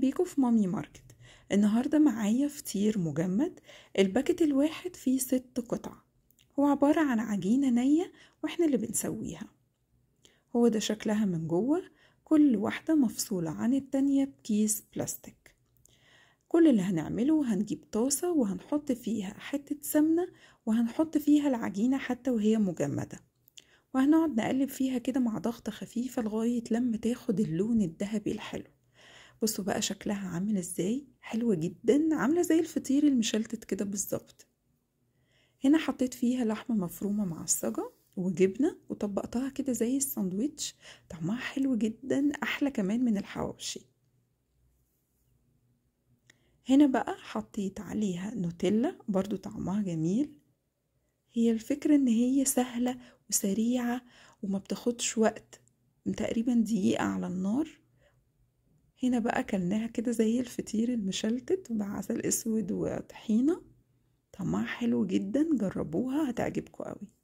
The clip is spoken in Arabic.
بيكم في مامي ماركت النهاردة معايا فطير مجمد الباكت الواحد فيه ست قطع هو عبارة عن عجينة نية واحنا اللي بنسويها هو ده شكلها من جوه كل واحدة مفصولة عن التانية بكيس بلاستيك كل اللي هنعمله هنجيب طاسة وهنحط فيها حتة سمنة وهنحط فيها العجينة حتى وهي مجمدة وهنقعد نقلب فيها كده مع ضغط خفيفة لغاية لما تاخد اللون الذهبي الحلو بصوا بقى شكلها عامل ازاي حلوة جدا عاملة زي الفطير المشلتت كده بالظبط هنا حطيت فيها لحمة مفرومة معصجة وجبنة وطبقتها كده زي الساندويتش طعمها حلو جدا أحلى كمان من الحواوشي هنا بقى حطيت عليها نوتيلا برضو طعمها جميل هي الفكرة ان هي سهلة وسريعة وما بتاخدش وقت تقريبا دقيقة على النار هنا بقى اكلناها كده زي الفطير المشلتت مع عسل اسود وطحينه طعمها حلو جدا جربوها هتعجبكم قوي